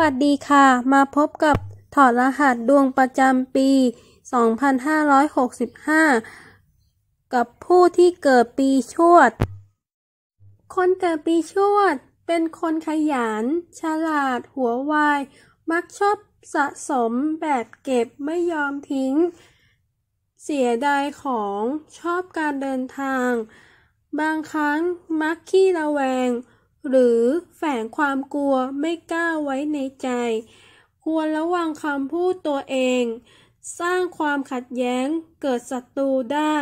วัสดีค่ะ มาพบกับ ถอดรหัสดวงประจำปี 2565 กับผู้ที่เกิดปีชวด คนเกิดปีชวดเป็นคนขยัน ฉลาดหัวไว มักชอบสะสมแบบเก็บไม่ยอมทิ้ง เสียดายของชอบการเดินทาง บางครั้งมักขี้ระแวงหรือแฝงความกลัวไม่กล้าไว้ในใจ ควรระวังคำพูดตัวเอง สร้างความขัดแย้งเกิดศัตรูได้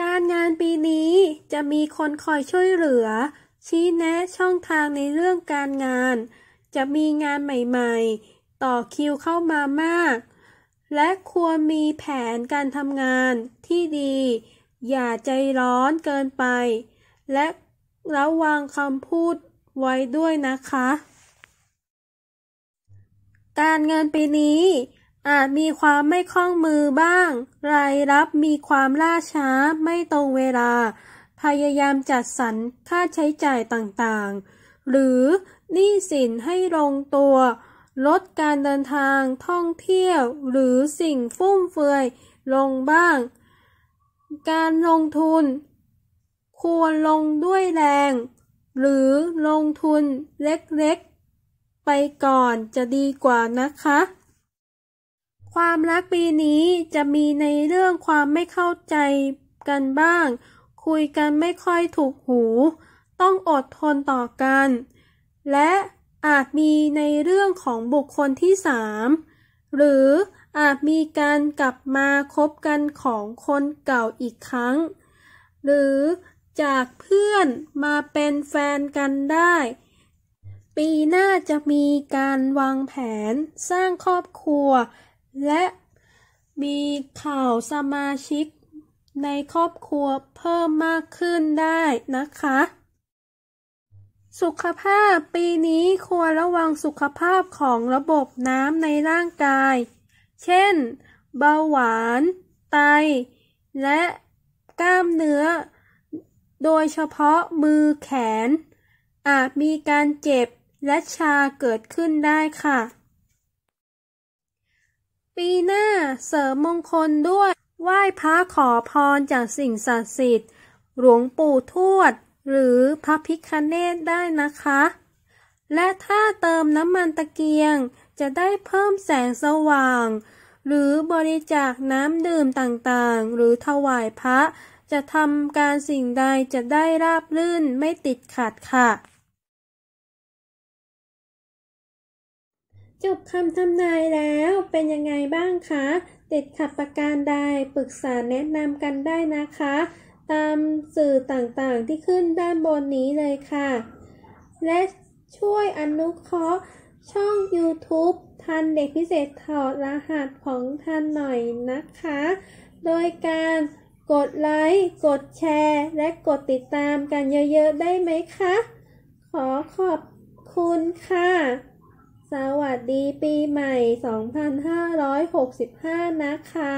การงานปีนี้จะมีคนคอยช่วยเหลือ ชี้แนะช่องทางในเรื่องการงาน จะมีงานใหม่ๆ ต่อคิวเข้ามามาก และควรมีแผนการทำงานที่ดี อย่าใจร้อนเกินไป และระวังคำพูดไว้ด้วยนะคะ การเงินปีนี้ อาจมีความไม่คล่องมือบ้าง รายรับมีความล่าช้าไม่ตรงเวลา พยายามจัดสรรค่าใช้จ่ายต่างๆ หรือหนี้สินให้ลงตัว ลดการเดินทางท่องเที่ยว หรือสิ่งฟุ่มเฟือย ลงบ้าง การลงทุนควรลงด้วยแรง หรือลงทุนเล็กๆไปก่อนจะดีกว่านะคะ ความรักปีนี้จะมีในเรื่องความไม่เข้าใจกันบ้าง คุยกันไม่ค่อยถูกหู ต้องอดทนต่อกัน และอาจมีในเรื่องของบุคคลที่สามหรืออาจมีการกลับมาคบกันของคนเก่าอีกครั้ง หรือจากเพื่อนมาเป็นแฟนกันได้ ปีหน้าจะมีการวางแผนสร้างครอบครัว และมีข่าวสมาชิก ในครอบครัวเพิ่มมากขึ้นได้นะคะ สุขภาพปีนี้ควรระวังสุขภาพของระบบน้ำในร่างกาย เช่น เบาหวาน ไต และกล้ามเนื้อโดยเฉพาะมือแขน อาจมีการเจ็บและชาเกิดขึ้นได้ค่ะ ปีหน้าเสริมมงคลด้วยไหว้พระขอพรจากสิ่งศักดิ์สิทธิ์ หลวงปู่ทวด หรือพระพิคเนตได้นะคะ และถ้าเติมน้ำมันตะเกียงจะได้เพิ่มแสงสว่าง หรือบริจาคน้ำดื่มต่างๆ หรือถวายพระจะทำการสิ่งใดจะได้ราบรื่นไม่ติดขัดค่ะจบคำทำนายแล้วเป็นยังไงบ้างคะติดขัดประการใดปรึกษาแนะนำกันได้นะคะ ตามสื่อต่างๆที่ขึ้นด้านบนนี้เลยค่ะ และช่วยอนุเคราะห์ช่อง YouTube ทันเด็กพิเศษถอดรหัสของทันหน่อยนะคะ โดยการกดไลค์ กดแชร์ และกดติดตามกันเยอะ ๆ ได้ไหมคะ ขอขอบคุณค่ะ สวัสดีปีใหม่ 2565 นะคะ